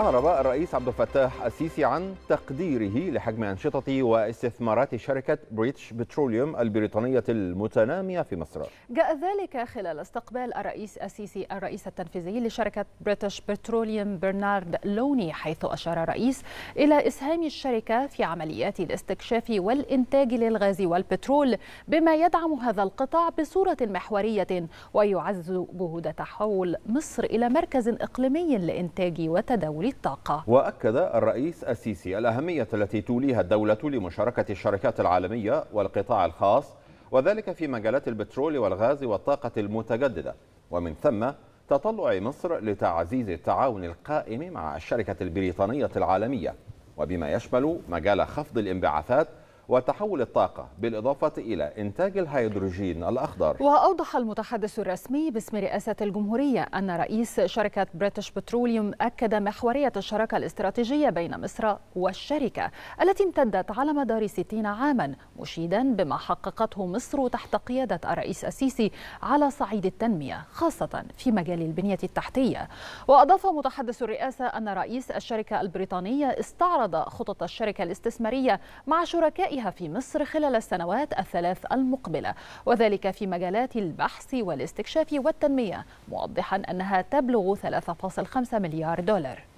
أعرب الرئيس عبد الفتاح السيسي عن تقديره لحجم أنشطة واستثمارات شركة بريتش بتروليوم البريطانية المتنامية في مصر جاء ذلك خلال استقبال الرئيس السيسي الرئيس التنفيذي لشركة بريتش بتروليوم برنارد لوني حيث أشار الرئيس إلى إسهام الشركة في عمليات الاستكشاف والإنتاج للغاز والبترول بما يدعم هذا القطاع بصورة محورية ويعزز جهود تحول مصر إلى مركز إقليمي لإنتاج وتداول للطاقة وأكد الرئيس السيسي الأهمية التي توليها الدولة لمشاركة الشركات العالمية والقطاع الخاص وذلك في مجالات البترول والغاز والطاقة المتجددة ومن ثم تطلع مصر لتعزيز التعاون القائم مع الشركة البريطانية العالمية وبما يشمل مجال خفض الانبعاثات وتحول الطاقة بالإضافة إلى إنتاج الهيدروجين الأخضر وأوضح المتحدث الرسمي باسم رئاسة الجمهورية أن رئيس شركة بريتش بتروليوم أكد محورية الشراكة الاستراتيجية بين مصر والشركة التي امتدت على مدار 60 عاما مشيدا بما حققته مصر تحت قيادة الرئيس السيسي على صعيد التنمية خاصة في مجال البنية التحتية وأضاف متحدث الرئاسة أن رئيس الشركة البريطانية استعرض خطط الشركة الاستثمارية مع شركائها عليها في مصر خلال السنوات الثلاث المقبلة وذلك في مجالات البحث والاستكشاف والتنمية موضحا أنها تبلغ 3.5 مليار دولار